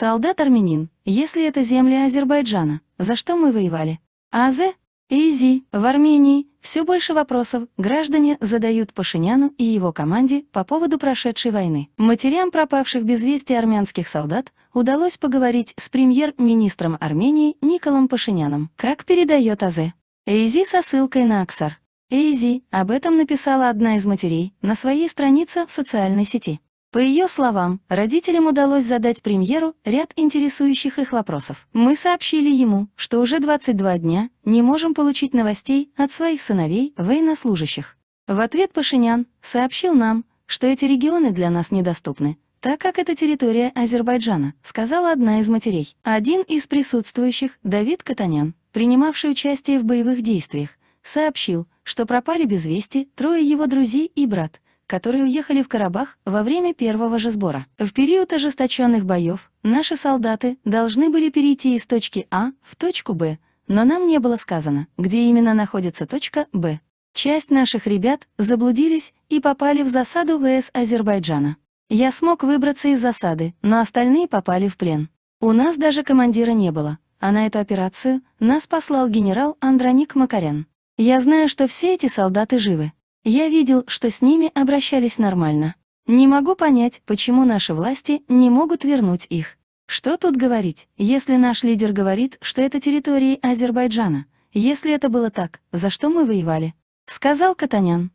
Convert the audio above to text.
Солдат армянин, если это земли Азербайджана, за что мы воевали? Азе? Изи, в Армении все больше вопросов граждане задают Пашиняну и его команде по поводу прошедшей войны. Матерям пропавших без вести армянских солдат удалось поговорить с премьер-министром Армении Николом Пашиняном, как передает АЗ. Эйзи со ссылкой на Аксар. Эйзи, об этом написала одна из матерей на своей странице в социальной сети. По ее словам, родителям удалось задать премьеру ряд интересующих их вопросов. «Мы сообщили ему, что уже 22 дня не можем получить новостей от своих сыновей, военнослужащих. В ответ Пашинян сообщил нам, что эти регионы для нас недоступны, так как это территория Азербайджана», сказала одна из матерей. Один из присутствующих, Давид Катанян, принимавший участие в боевых действиях, сообщил, что пропали без вести трое его друзей и брат – которые уехали в Карабах во время первого же сбора. В период ожесточенных боев наши солдаты должны были перейти из точки А в точку Б, но нам не было сказано, где именно находится точка Б. Часть наших ребят заблудились и попали в засаду ВС Азербайджана. Я смог выбраться из засады, но остальные попали в плен. У нас даже командира не было, а на эту операцию нас послал генерал Андроник Макарян. Я знаю, что все эти солдаты живы, я видел, что с ними обращались нормально. Не могу понять, почему наши власти не могут вернуть их. Что тут говорить, если наш лидер говорит, что это территории Азербайджана? Если это было так, за что мы воевали? Сказал Катанян.